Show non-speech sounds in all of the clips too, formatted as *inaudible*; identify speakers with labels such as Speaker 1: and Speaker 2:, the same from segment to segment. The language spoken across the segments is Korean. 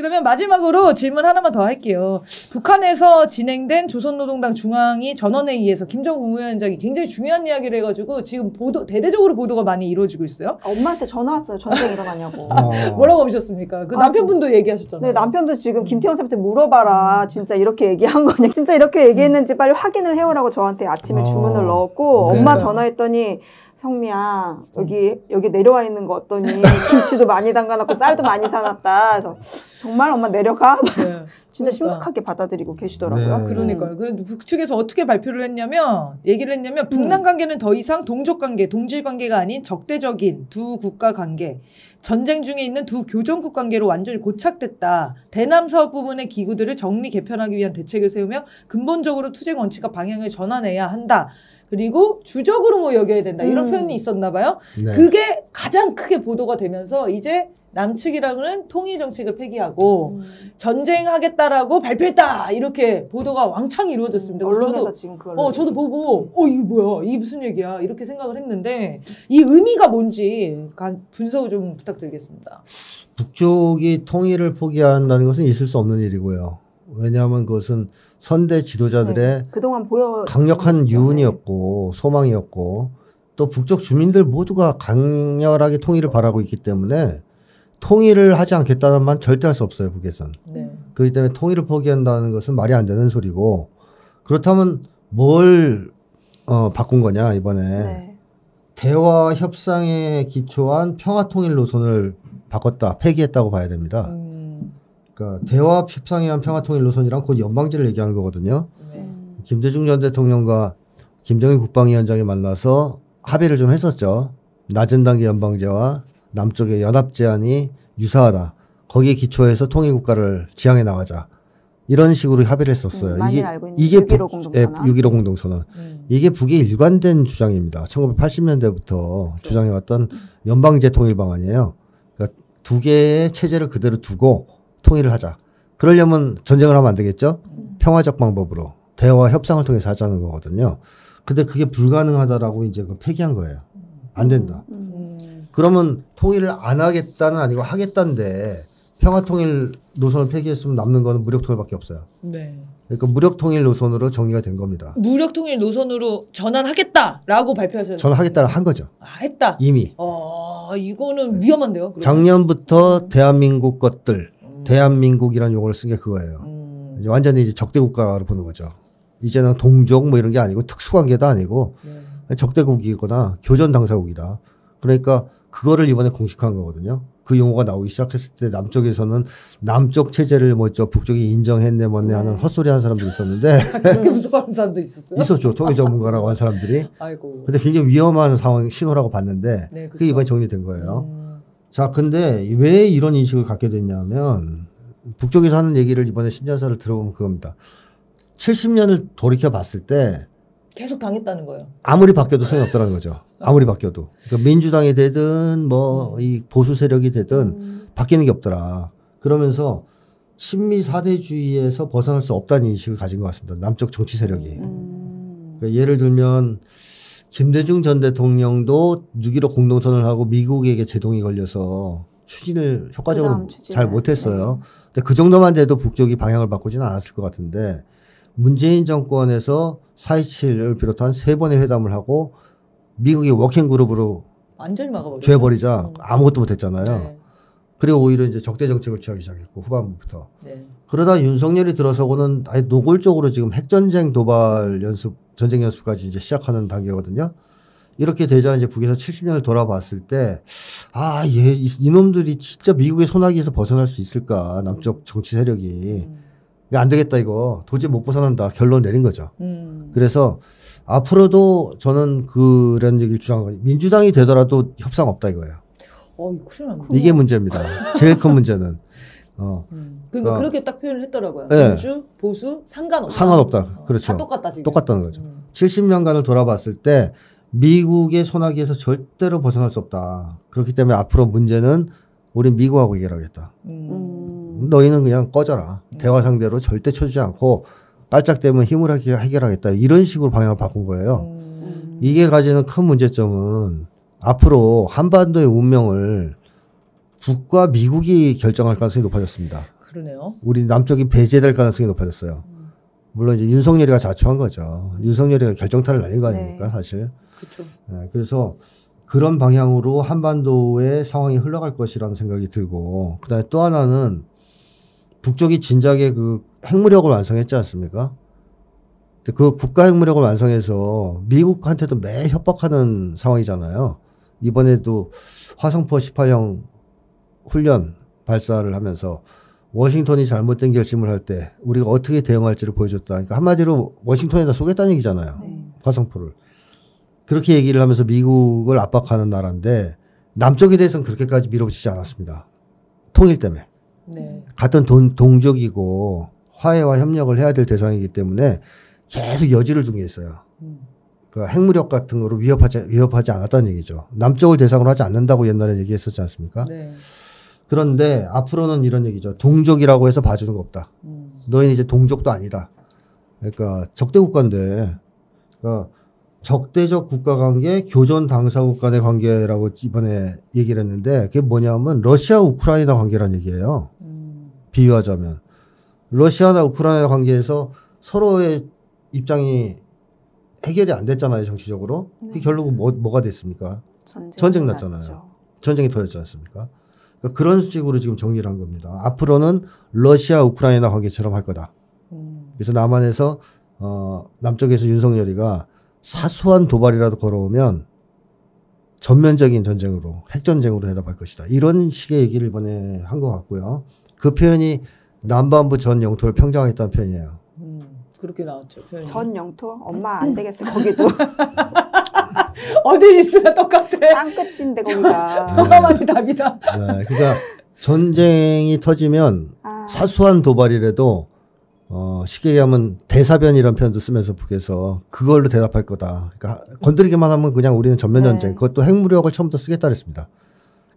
Speaker 1: 그러면 마지막으로 질문 하나만 더 할게요. 북한에서 진행된 조선노동당 중앙위 전원회의에서 김정국 위원장이 굉장히 중요한 이야기를 해가지고 지금 보도 대대적으로 보도가 많이 이루어지고 있어요. 아, 엄마한테 전화 왔어요. 전쟁 일어나냐고. 아. 뭐라고 하셨습니까? 그 아, 남편분도 저, 얘기하셨잖아요. 네, 남편도 지금 김태형 선배한테 물어봐라. 진짜 이렇게 얘기한 거냐. 진짜 이렇게 얘기했는지 빨리 확인을 해오라고 저한테 아침에 아. 주문을 넣었고 그 엄마 전화했더니 성미야 여기 여기 내려와 있는 거 어떠니 김치도 많이 담가놨고 쌀도 많이 사놨다 그래서 정말 엄마 내려가? *laughs* 네. 진짜 그러니까. 심각하게 받아들이고 계시더라고요. 네. 그러니까요. 그 북측에서 어떻게 발표를 했냐면 얘기를 했냐면 북남 음. 관계는 더 이상 동족 관계, 동질 관계가 아닌 적대적인 두 국가 관계, 전쟁 중에 있는 두교정국 관계로 완전히 고착됐다. 대남 사업 부분의 기구들을 정리 개편하기 위한 대책을 세우며 근본적으로 투쟁 원칙과 방향을 전환해야 한다. 그리고 주적으로 뭐 여겨야 된다. 이런 음. 표현이 있었나 봐요. 네. 그게 가장 크게 보도가 되면서 이제 남측이랑은 통일 정책을 폐기하고 음. 전쟁하겠다라고 발표했다 이렇게 보도가 왕창 이루어졌습니다. 음, 언론에서 저도, 지금 그걸 어 저도 보고 어 이거 뭐야 이 무슨 얘기야 이렇게 생각을 했는데 이 의미가 뭔지 분석을 좀 부탁드리겠습니다.
Speaker 2: 북쪽이 통일을 포기한다는 것은 있을 수 없는 일이고요. 왜냐하면 그것은 선대 지도자들의 네,
Speaker 1: 그동안 보여
Speaker 2: 강력한 네. 유운이었고 소망이었고 또 북쪽 주민들 모두가 강렬하게 통일을 바라고 있기 때문에 통일을 하지 않겠다는 말 절대 할 수 없어요 북에선. 네. 그렇기 때문에 통일을 포기한다는 것은 말이 안 되는 소리고 그렇다면 뭘 어, 바꾼 거냐 이번에 네. 대화 협상에 기초한 평화 통일 노선을 바꿨다 폐기했다고 봐야 됩니다. 음. 그러니까 대화 협상에 의한 평화 통일 노선이랑 곧 연방제를 얘기하는 거거든요. 네. 김대중 전 대통령과 김정일 국방위원장이 만나서 합의를 좀 했었죠. 낮은 단계 연방제와 남쪽의 연합 제안이 유사하다. 거기에 기초해서 통일 국가를 지향해 나가자. 이런 식으로 합의를 했었어요. 음, 이게 이게 6.15 공동선언. 예, 공동선언. 음. 이게 북의 일관된 주장입니다. 1980년대부터 네. 음. 주장해왔던 연방제 통일 방안이에요. 그러니까 두 개의 체제를 그대로 두고 통일을 하자. 그러려면 전쟁을 하면 안 되겠죠? 음. 평화적 방법으로 대화와 협상을 통해서 하자는 거거든요. 근데 그게 불가능하다라고 이제 그 폐기한 거예요. 안 된다. 음, 음. 그러면 통일을 안 하겠다는 아니고 하겠다는데 평화 통일 노선을 폐기했으면 남는 거는 무력 통일밖에 없어요. 네. 그러니까 무력 통일 노선으로 정리가 된 겁니다.
Speaker 1: 무력 통일 노선으로 전환하겠다라고 발표하셨어요. 전환하겠다는
Speaker 2: 한 거죠. 아, 했다. 이미.
Speaker 1: 어, 이거는 위험한데요. 그러면?
Speaker 2: 작년부터 음. 대한민국 것들, 음. 대한민국이라는 용어를 쓴 게 그거예요. 음. 이제 완전히 이제 적대 국가로 보는 거죠. 이제는 동족 뭐 이런 게 아니고 특수관계도 아니고 네. 적대국이거나 교전 당사국이다. 그러니까 그거를 이번에 공식화한 거거든요. 그 용어가 나오기 시작했을 때 남쪽에서는 남쪽 체제를 뭐저 북쪽이 인정했네 뭐네 하는 네. 헛소리 하는 사람도 있었는데 *laughs* 그게 분석하는 사람도 있었어요. 있었죠. 통일 전문가라고 한 사람들이. 아이고. 근데 굉장히 위험한 상황 신호라고 봤는데 네, 그게 이번에 정리된 거예요. 음. 자, 근데 왜 이런 인식을 갖게 됐냐면 북쪽에서 하는 얘기를 이번에 신년사를 들어보면 그겁니다. 70년을 돌이켜 봤을 때
Speaker 1: 계속 당했다는 거예요.
Speaker 2: 아무리 바뀌어도 소용없다는 거죠. 아무리 바뀌어도 그러니까 민주당이 되든 뭐 이 보수 세력이 되든 음. 바뀌는 게 없더라. 그러면서 친미 사대주의에서 벗어날 수 없다는 인식을 가진 것 같습니다. 남쪽 정치 세력이. 음. 그러니까 예를 들면 김대중 전 대통령도 6.15공동선을 하고 미국에게 제동이 걸려서 추진을 효과적으로 잘 못했어요. 네. 근데 그 정도만 돼도 북쪽이 방향을 바꾸지는 않았을 것 같은데 문재인 정권에서 4.27을 비롯한 세 번의 회담을 하고 미국이 워킹그룹으로
Speaker 1: 완전히 막아버리죠. 죄버리자
Speaker 2: 음. 아무것도 못했잖아요. 네. 그리고 오히려 이제 적대 정책을 취하기 시작했고 후반부부터. 네. 그러다 윤석열이 들어서고는 아예 노골적으로 지금 핵전쟁 도발 연습, 전쟁 연습까지 이제 시작하는 단계거든요. 이렇게 되자 이제 북에서 70년을 돌아봤을 때, 아, 얘, 이놈들이 진짜 미국의 소나기에서 벗어날 수 있을까, 남쪽 정치 세력이. 음. 안 되겠다 이거 도저히 못 벗어난다 결론 내린 거죠. 음. 그래서 앞으로도 저는 그런 얘기를 주장하고 민주당이 되더라도 협상 없다 이거예요.
Speaker 1: 어, 이게
Speaker 2: 문제입니다. 제일 큰 문제는. 어. 음. 그러니까 어. 그렇게
Speaker 1: 딱 표현을 했더라고요. 네. 민주, 보수, 상관없다. 상관없다. 그렇죠. 똑같다 지금. 똑같다는
Speaker 2: 거죠. 음. 70년간을 돌아봤을 때 미국의 소나기에서 절대로 벗어날 수 없다. 그렇기 때문에 앞으로 문제는 우리 미국하고 해결하겠다. 음. 음. 너희는 그냥 꺼져라. 대화 상대로 절대 쳐주지 않고 깔짝대면 힘을 해결하겠다. 이런 식으로 방향을 바꾼 거예요. 음. 이게 가지는 큰 문제점은 앞으로 한반도의 운명을 북과 미국이 결정할 가능성이 높아졌습니다. 그러네요. 우리 남쪽이 배제될 가능성이 높아졌어요. 물론 이제 윤석열이가 자초한 거죠. 윤석열이가 결정타를 날린 거 아닙니까, 네. 사실. 그렇죠. 네, 그래서 그런 방향으로 한반도의 상황이 흘러갈 것이라는 생각이 들고, 그다음에 또 하나는 북쪽이 진작에 그 핵무력을 완성했지 않습니까? 근데 그 국가 핵무력을 완성해서 미국한테도 매 협박하는 상황이잖아요. 이번에도 화성포 18형 훈련 발사를 하면서 워싱턴이 잘못된 결심을 할 때 우리가 어떻게 대응할지를 보여줬다. 그러니까 한마디로 워싱턴에다 쏘겠다는 얘기잖아요. 네. 화성포를. 그렇게 얘기를 하면서 미국을 압박하는 나라인데 남쪽에 대해서는 그렇게까지 밀어붙이지 않았습니다. 통일 때문에. 네. 같은 돈, 동족이고 화해와 협력을 해야 될 대상이기 때문에 계속 여지를 둔 게 있어요. 음. 그 핵무력 같은 거로 위협하지, 위협하지 않았다는 얘기죠. 남쪽을 대상으로 하지 않는다고 옛날에 얘기했었지 않습니까? 네. 그런데 앞으로는 이런 얘기죠. 동족이라고 해서 봐주는 거 없다. 음. 너희는 이제 동족도 아니다. 그러니까 적대 국가인데, 그러니까 적대적 국가 관계, 교전 당사국 간의 관계라고 이번에 얘기를 했는데 그게 뭐냐면 러시아 우크라이나 관계라는 얘기예요. 비유하자면 러시아나 우크라이나 관계에서 서로의 입장이 해결이 안 됐잖아요 정치적으로 네. 그 결국은 뭐, 뭐가 됐습니까 전쟁, 전쟁 났잖아요 났죠. 전쟁이 터졌지 않습니까 그러니까 그런 식으로 지금 정리를 한 겁니다 앞으로는 러시아 우크라이나 관계처럼 할 거다 음. 그래서 남한에서 어, 남쪽에서 윤석열이가 사소한 도발이라도 걸어오면 전면적인 전쟁으로 핵전쟁으로 대답할 것이다 이런 식의 얘기를 이번에 한 것 같고요 그 표현이 남반부 전 영토를 평정했겠다는 표현이에요.
Speaker 1: 음, 그렇게 나왔죠. 표현이. 전 영토? 엄마 안 되겠어 거기도. *laughs* 어디 있으나 똑같아. 땅끝인데 거기가. 평화만이 *laughs* 답이다.
Speaker 2: 네, 그러니까 전쟁이 터지면 아. 사소한 도발이라도 어, 쉽게 얘기하면 대사변이라 표현도 쓰면서 북에서 그걸로 대답할 거다. 그러니까 건드리기만 하면 그냥 우리는 전면 네. 전쟁. 네. 그것도 핵무력을 처음부터 쓰겠다 그랬습니다.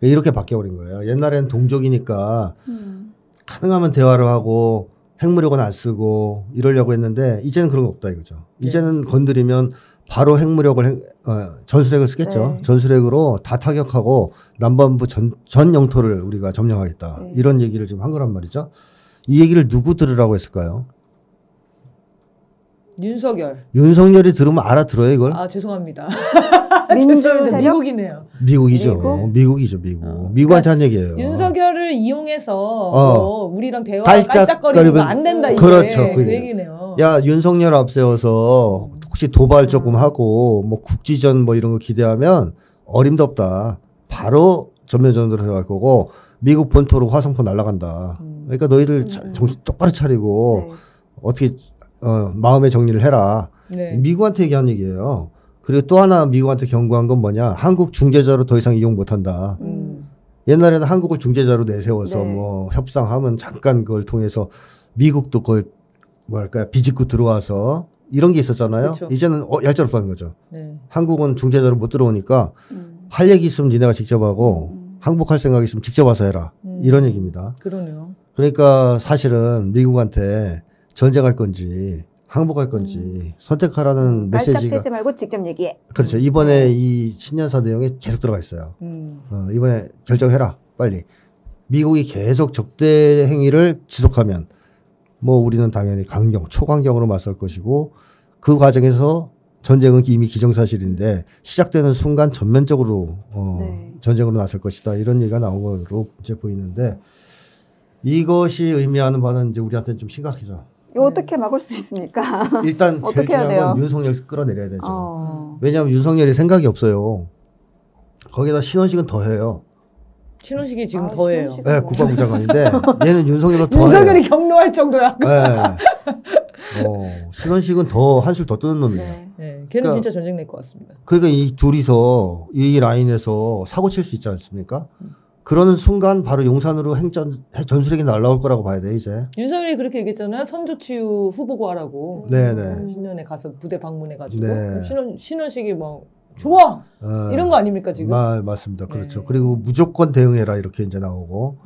Speaker 2: 이렇게 바뀌어버린 거예요. 옛날에는 동족이니까 음. 가능하면 대화를 하고 핵무력은 안 쓰고 이러려고 했는데 이제는 그런 거 없다 이거죠. 네. 이제는 네. 건드리면 바로 핵무력을 핵, 어, 전술핵을 쓰겠죠. 네. 전술핵으로 다 타격하고 남반부 전, 전 영토를 우리가 점령하겠다 네. 이런 얘기를 지금 한 거란 말이죠. 이 얘기를 누구 들으라고 했을까요? 윤석열. 윤석열이 들으면 알아들어요 이걸? 아
Speaker 1: 죄송합니다. *laughs* 죄송합니다. 미국이네요.
Speaker 2: 미국이죠. 미국? 미국이죠. 미국. 어. 미국한테 그러니까 한 얘기예요.
Speaker 1: 윤석열을 이용해서 어. 뭐 우리랑 대화 깔짝거리면 안 된다 이게 그렇죠. 그, 그 얘기네요.
Speaker 2: 야 윤석열 앞세워서 혹시 도발 조금 하고 뭐 국지전 뭐 이런 거 기대하면 어림도 없다. 바로 전면전으로 들어갈 거고 미국 본토로 화성포 날아간다. 음. 그러니까 너희들 음. 정신 똑바로 차리고 네. 어떻게 어, 마음의 정리를 해라. 네. 미국한테 얘기한 얘기예요. 그리고 또 하나 미국한테 경고한 건 뭐냐? 한국 중재자로 더 이상 이용 못한다. 음. 옛날에는 한국을 중재자로 내세워서 네. 뭐 협상하면 잠깐 그걸 통해서 미국도 그걸 뭐랄까 비집고 들어와서 이런 게 있었잖아요. 그쵸. 이제는 어, 얄짤없다는 거죠. 네. 한국은 중재자로 못 들어오니까 음. 할 얘기 있으면 니네가 직접 하고 음. 항복할 생각 있으면 직접 와서 해라. 음. 이런 얘기입니다. 그러네요. 그러니까 사실은 미국한테 전쟁할 건지 항복할 건지 음. 선택하라는 음. 메시지가 말짝
Speaker 1: 말고 직접 얘기해.
Speaker 2: 그렇죠. 음. 이번에 네. 이 신년사 내용에 계속 들어가 있어요. 음. 어, 이번에 결정해라 빨리. 미국이 계속 적대 행위를 지속하면 뭐 우리는 당연히 강경 초강경으로 맞설 것이고 그 과정에서 전쟁은 이미 기정사실인데 시작되는 순간 전면적으로 어 네. 전쟁으로 나설 것이다 이런 얘기가 나온 것으로 이제 보이는데 이것이 의미하는 바는 이제 우리한테는 좀 심각해져
Speaker 1: 이거 네. 어떻게 막을 수 있습니까? *laughs* 일단 제일 중요한 건
Speaker 2: 윤석열 끌어내려야 되죠. 어. 왜냐하면 윤석열이 생각이 없어요. 거기다 신원식은 더해요.
Speaker 1: 신원식이 지금 아, 더해요. 네, 뭐. 국방부 장관인데 *laughs*
Speaker 2: 얘는 윤석열을 더해요. 윤석열이
Speaker 1: 경로할 정도야. 네.
Speaker 2: 어, 신원식은 더 한술 더 뜨는 놈이에요. 네.
Speaker 1: 네. 걔는 그러니까, 진짜 전쟁 낼 것 같습니다.
Speaker 2: 그러니까 이 둘이서 이 라인에서 사고 칠 수 있지 않습니까? 음. 그러는 순간 바로 용산으로 행전 전술핵이 날라올 거라고 봐야 돼 이제.
Speaker 1: 윤석열이 그렇게 얘기했잖아요. 선조치유 후보고하라고. 네네. 신년에 가서 부대 방문해가지고 네. 신원 신원식이 뭐 좋아
Speaker 2: 어, 이런 거 아닙니까 지금? 마, 맞습니다. 그렇죠. 네. 그리고 무조건 대응해라 이렇게 이제 나오고.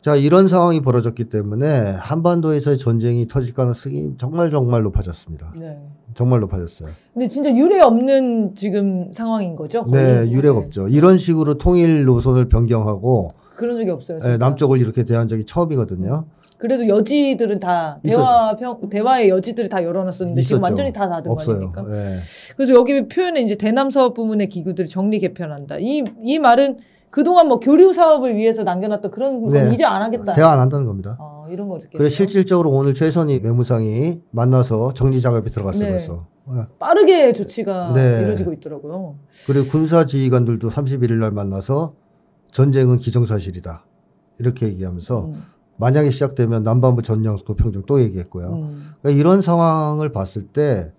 Speaker 2: 자, 이런 상황이 벌어졌기 때문에 한반도에서의 전쟁이 터질 가능성이 정말 정말 높아졌습니다. 네. 정말 높아졌어요.
Speaker 1: 근데 진짜 유례 없는 지금 상황인 거죠? 네,
Speaker 2: 유례가 없죠. 네. 이런 식으로 통일 노선을 변경하고
Speaker 1: 그런 적이 없어요. 네, 남쪽을
Speaker 2: 이렇게 대한 적이 처음이거든요. 음.
Speaker 1: 그래도 여지들은 다 대화 평, 대화의 여지들이 다 열어놨었는데 있었죠. 지금 완전히 다 닫은 거니까. 네. 그래서 여기 표현에 이제 대남사업 부문의 기구들이 정리 개편한다. 이 이 말은 그동안 뭐 교류 사업을 위해서 남겨놨던 그런 건 네. 이제 안 하겠다. 대화 안
Speaker 2: 한다는 겁니다. 어,
Speaker 1: 이런 거 어떻게? 그래 서
Speaker 2: 실질적으로 오늘 최선희 외무상이 만나서 정리 작업이 들어갔어요. 네. 벌써. 예.
Speaker 1: 빠르게 조치가 네. 이루어지고 있더라고요.
Speaker 2: 그리고 군사 지휘관들도 31일 날 만나서 전쟁은 기정사실이다 이렇게 얘기하면서 음. 만약에 시작되면 남반부 전영도 평정 또 얘기했고요. 음. 그러니까 이런 상황을 봤을 때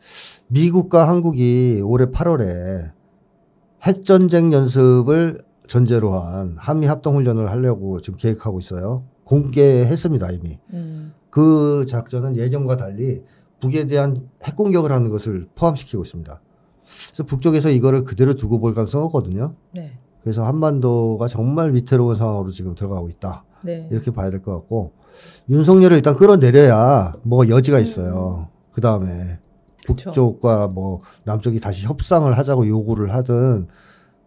Speaker 2: 미국과 한국이 올해 8월에 핵전쟁 연습을 전제로 한 한미 합동훈련을 하려고 지금 계획하고 있어요. 공개했습니다, 이미. 음. 그 작전은 예전과 달리 북에 대한 핵공격을 하는 것을 포함시키고 있습니다. 그래서 북쪽에서 이거를 그대로 두고 볼 가능성이 없 거든요. 네. 그래서 한반도가 정말 위태로운 상황으로 지금 들어가고 있다. 네. 이렇게 봐야 될 것 같고 윤석열을 일단 끌어내려야 뭐가 여지가 음. 있어요. 그 다음에 북쪽과 뭐 남쪽이 다시 협상을 하자고 요구를 하든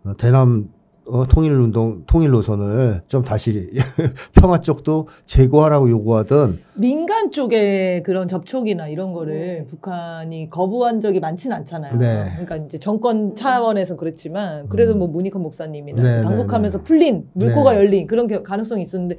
Speaker 2: 어, 대남 어, 통일운동, 통일노선을 좀 다시 *laughs* 평화 쪽도 제고하라고 요구하던
Speaker 1: 민간 쪽의 그런 접촉이나 이런 거를 네. 북한이 거부한 적이 많지는 않잖아요. 네. 그러니까 이제 정권 차원에서 그렇지만 그래도 음. 뭐 문익환 목사님이나 네, 방북하면서 네, 네. 풀린 물꼬가 네. 열린 그런 가능성이 있었는데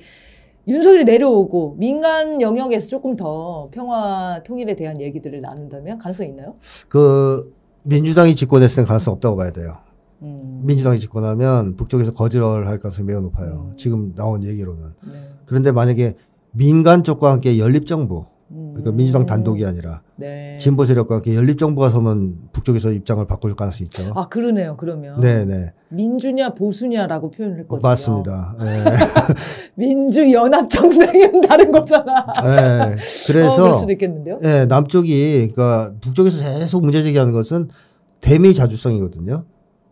Speaker 1: 윤석열이 내려오고 민간 영역에서 조금 더 평화 통일에 대한 얘기들을 나눈다면 가능성이 있나요?
Speaker 2: 그 민주당이 집권했을 때 가능성 없다고 봐야 돼요. 음. 민주당이 집권하면 북쪽에서 거절할 지 가능성이 매우 높아요. 음. 지금 나온 얘기로는. 네. 그런데 만약에 민간 쪽과 함께 연립 정부, 음. 그러니까 민주당 단독이 아니라 네. 진보 세력과 함께 연립 정부가 서면 북쪽에서 입장을 바꿀 가능성이 있죠. 아
Speaker 1: 그러네요. 그러면 네네 네. 민주냐 보수냐라고 표현을 했거든요.
Speaker 2: 맞습니다. 네.
Speaker 1: *laughs* 민주 연합 정당은 다른 거잖아.
Speaker 2: 네. 그래서 어, 수도 있겠는데요. 네 남쪽이 그러니까 북쪽에서 계속 문제 제기하는 것은 대미 자주성이거든요.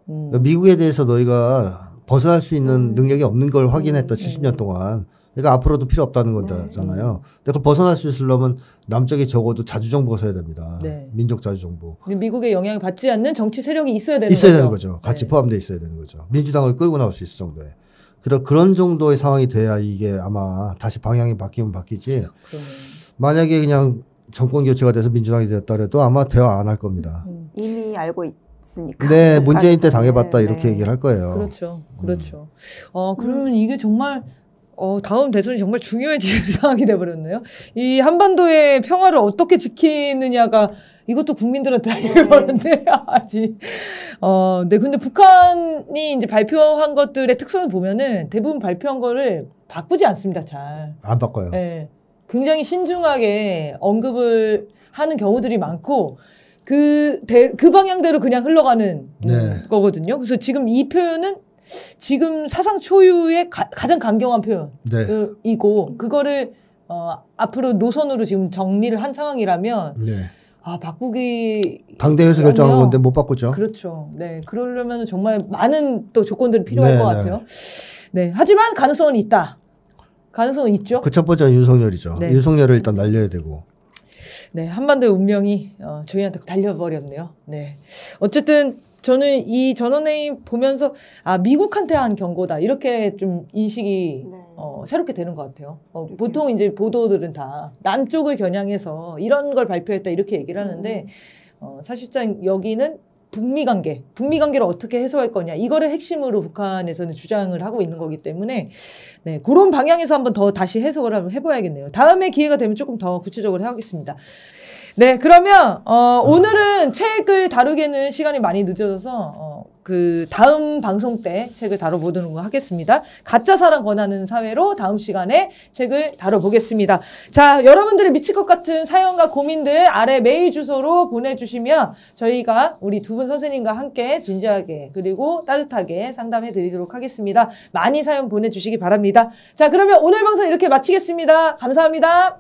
Speaker 2: 음. 그러니까 미국에 대해서 너희가 벗어날 수 있는 음. 능력이 없는 걸 확인했다 70년 음. 동안. 그러니까 앞으로도 필요 없다는 거잖아요. 네. 근데 그걸 벗어날 수 있으려면 남쪽이 적어도 자주정부가 서야 됩니다. 네. 민족 자주정부.
Speaker 1: 미국의 영향을 받지 않는 정치 세력이 있어야 되는 있어야 거죠. 되는 거죠.
Speaker 2: 네. 같이 포함돼 있어야 되는 거죠. 민주당을 끌고 나올 수 있을 정도의. 그런 그런 정도의 상황이 돼야 이게 아마 다시 방향이 바뀌면 바뀌지. 그러면. 만약에 그냥 정권 교체가 돼서 민주당이 됐다 그도 아마 대화 안 할 겁니다.
Speaker 1: 음. 이미 알고 있. 당해봤으니까. 네, 네, 문재인 때 당해봤다 네. 이렇게
Speaker 2: 네. 얘기를 할 거예요.
Speaker 1: 그렇죠, 그렇죠. 어, 음. 어 그러면 음. 이게 정말 어, 다음 대선이 정말 중요해지는 *laughs* 상황이 돼버렸네요. 이 한반도의 평화를 어떻게 지키느냐가 이것도 국민들한테 알려버렸네, *laughs* 아직. 어, 네, 근데 북한이 이제 발표한 것들의 특성을 보면은 대부분 발표한 거를 바꾸지 않습니다, 잘. 안 바꿔요. 네. 굉장히 신중하게 언급을 하는 경우들이 많고, 그, 대, 그 방향대로 그냥 흘러가는 네. 거거든요. 그래서 지금 이 표현은 지금 사상 초유의 가, 장 강경한 네. 표현이고 네. 그거를 어, 앞으로 노선으로 지금 정리를 한 상황이라면 네. 아 바꾸기 당대회에서 결정한 건데 못 바꾸죠. 그렇죠. 네, 그러려면 정말 많은 또 조건들이 필요할 네, 것 네. 같아요. 네, 하지만 가능성은 있다. 가능성은 있죠. 그 첫
Speaker 2: 번째는 윤석열이죠. 네. 윤석열을 일단 날려야 되고
Speaker 1: 네, 한반도의 운명이 어, 저희한테 달려버렸네요. 네. 어쨌든 저는 이 전원회의 보면서 아 미국한테 한 경고다 이렇게 좀 인식이 네. 어, 새롭게 되는 것 같아요. 어, 보통 이제 보도들은 다 남쪽을 겨냥해서 이런 걸 발표했다 이렇게 얘기를 하는데 음. 어, 사실상 여기는 북미 관계, 북미 관계를 어떻게 해소할 거냐 이거를 핵심으로 북한에서는 주장을 하고 있는 거기 때문에 네, 그런 방향에서 한번 더 다시 해석을 한번 해봐야겠네요. 다음에 기회가 되면 조금 더 구체적으로 해 하겠습니다. 네, 그러면 어, 음. 오늘은 책을 다루게는 시간이 많이 늦어져서 어, 그 다음 방송 때 책을 다뤄보는거 하겠습니다. 가짜 사랑 권하는 사회로 다음 시간에 책을 다뤄보겠습니다. 자, 여러분들의 미칠 것 같은 사연과 고민들 아래 메일 주소로 보내주시면 저희가 우리 두 분 선생님과 함께 진지하게 그리고 따뜻하게 상담해 드리도록 하겠습니다. 많이 사연 보내주시기 바랍니다. 자, 그러면 오늘 방송 이렇게 마치겠습니다. 감사합니다.